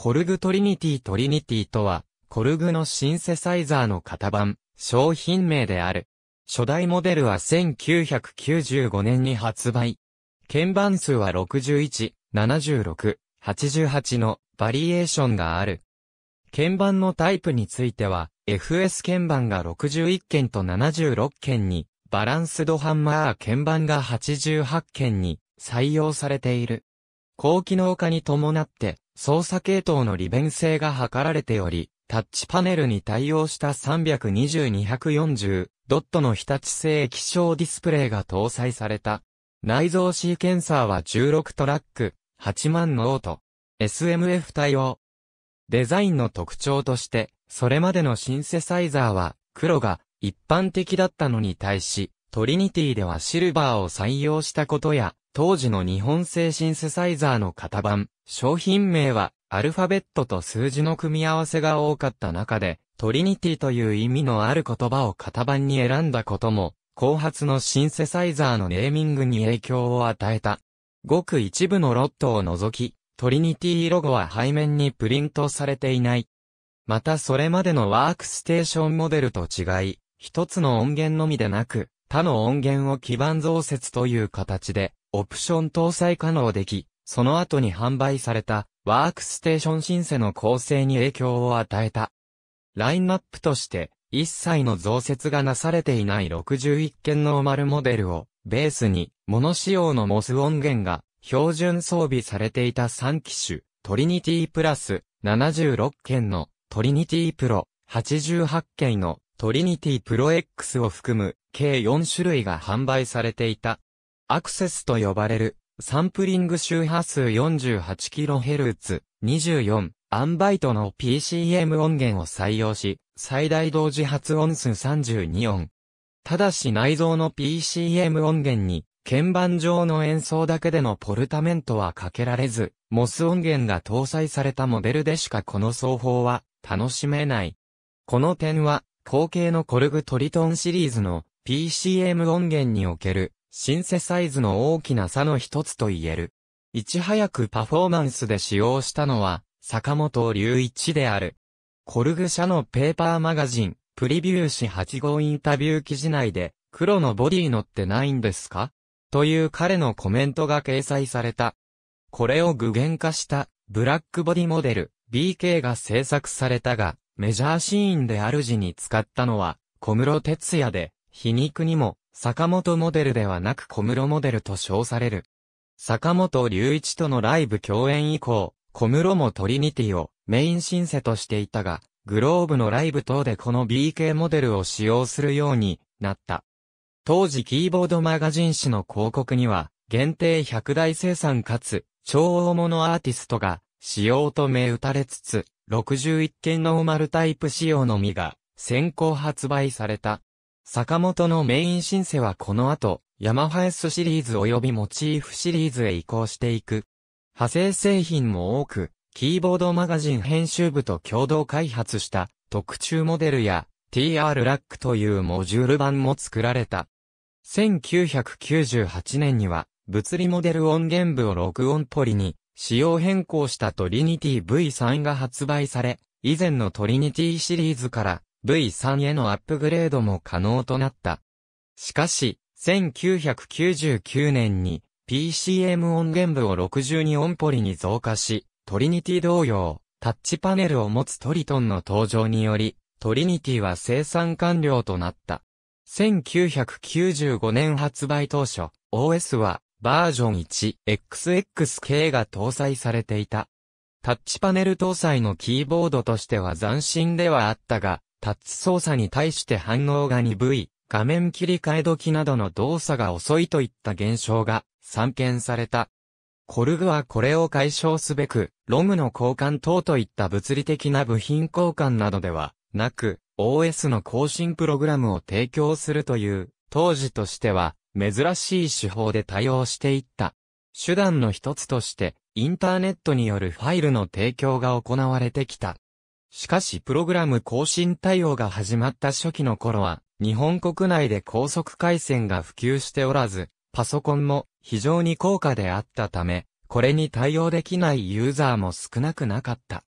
コルグトリニティトリニティとは、コルグのシンセサイザーの型番、商品名である。初代モデルは1995年に発売。鍵盤数は61、76、88のバリエーションがある。鍵盤のタイプについては、FS 鍵盤が61件と76件に、バランスドハンマー鍵盤が88件に採用されている。高機能化に伴って、操作系統の利便性が図られており、タッチパネルに対応した320-240ドットの日立製液晶ディスプレイが搭載された。内蔵シーケンサーは16トラック、8万ノート、SMF 対応。デザインの特徴として、それまでのシンセサイザーは黒が一般的だったのに対し、トリニティではシルバーを採用したことや、当時の日本製シンセサイザーの型番、商品名はアルファベットと数字の組み合わせが多かった中で、トリニティという意味のある言葉を型番に選んだことも、後発のシンセサイザーのネーミングに影響を与えた。ごく一部のロットを除き、トリニティロゴは背面にプリントされていない。またそれまでのワークステーションモデルと違い、一つの音源のみでなく、他の音源を基盤増設という形で、オプション搭載可能でき、その後に販売された、ワークステーションシンセの構成に影響を与えた。ラインナップとして、一切の増設がなされていない61件ノーマルモデルを、ベースに、モノ仕様のモス音源が、標準装備されていた3機種、トリニティプラス、76件の、トリニティプロ、88件の、トリニティプロ X を含む、計4種類が販売されていた。アクセスと呼ばれる、サンプリング周波数 48kHz、24、アンバイトの PCM 音源を採用し、最大同時発音数32音。ただし内蔵の PCM 音源に、鍵盤上の演奏だけでのポルタメントはかけられず、モス音源が搭載されたモデルでしかこの奏法は楽しめない。この点は、後継のコルグトリトンシリーズの PCM 音源におけるシンセサイズの大きな差の一つと言える。いち早くパフォーマンスで使用したのは、坂本隆一である。コルグ社のペーパーマガジン、プリビュー誌8号インタビュー記事内で、黒のボディ乗ってないんですかという彼のコメントが掲載された。これを具現化した、ブラックボディモデル、BK が制作されたが、メジャーシーンで主に使ったのは、小室哲也で、皮肉にも、坂本モデルではなく小室モデルと称される。坂本隆一とのライブ共演以降、小室もトリニティをメインシンセとしていたが、グローブのライブ等でこの BK モデルを使用するようになった。当時キーボードマガジン誌の広告には、限定100台生産かつ、超大物アーティストが使用と銘打たれつつ、61件ノーマルタイプ仕様のみが先行発売された。坂本のメインシンセはこの後、ヤマハ S シリーズ及びモチーフシリーズへ移行していく。派生製品も多く、キーボードマガジン編集部と共同開発した特注モデルや TR ラックというモジュール版も作られた。1998年には物理モデル音源部を録音ポリに仕様変更したトリニティ V3 が発売され、以前のトリニティシリーズから V3 へのアップグレードも可能となった。しかし、1999年に PCM 音源部を62音ポリに増加し、トリニティ同様、タッチパネルを持つトリトンの登場により、トリニティは生産完了となった。1995年発売当初、OS はバージョン 1XX k が搭載されていた。タッチパネル搭載のキーボードとしては斬新ではあったが、タッチ操作に対して反応が鈍い、画面切り替え時などの動作が遅いといった現象が散見された。コルグはこれを解消すべく、ロムの交換等といった物理的な部品交換などではなく、OS の更新プログラムを提供するという、当時としては珍しい手法で対応していった。手段の一つとして、インターネットによるファイルの提供が行われてきた。しかしプログラム更新対応が始まった初期の頃は、日本国内で高速回線が普及しておらず、パソコンも非常に高価であったため、これに対応できないユーザーも少なくなかった。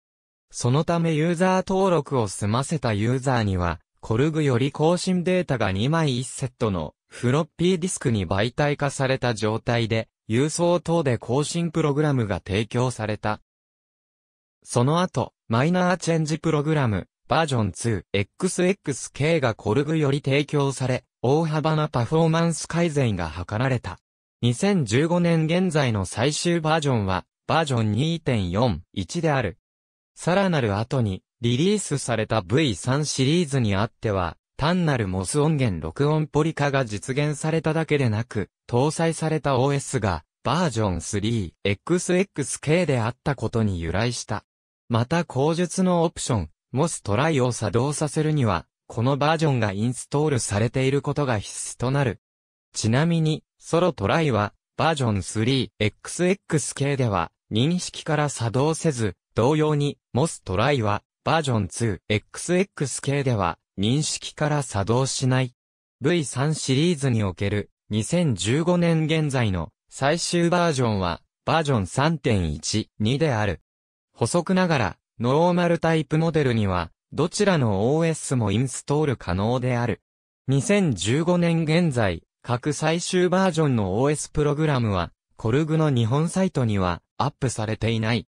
そのためユーザー登録を済ませたユーザーには、コルグより更新データが2枚1セットのフロッピーディスクに媒体化された状態で、郵送等で更新プログラムが提供された。その後、マイナーチェンジプログラム、バージョン 2XXK がコルグより提供され、大幅なパフォーマンス改善が図られた。2015年現在の最終バージョンは、バージョン2.41である。さらなる後に、リリースされた V3 シリーズにあっては、単なるモス音源録音ポリ化が実現されただけでなく、搭載された OS が、バージョン 3XXK であったことに由来した。また口述のオプション、MOS トライを作動させるには、このバージョンがインストールされていることが必須となる。ちなみに、ソロトライは、バージョン 3XX 系では、認識から作動せず、同様に、MOS トライは、バージョン 2XX 系では、認識から作動しない。V3 シリーズにおける、2015年現在の最終バージョンは、バージョン3.12である。補足ながら、ノーマルタイプモデルには、どちらの OS もインストール可能である。2015年現在、各最終バージョンの OS プログラムは、コルグの日本サイトにはアップされていない。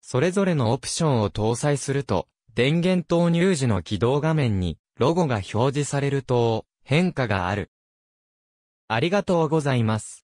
それぞれのオプションを搭載すると、電源投入時の起動画面にロゴが表示されると変化がある。ありがとうございます。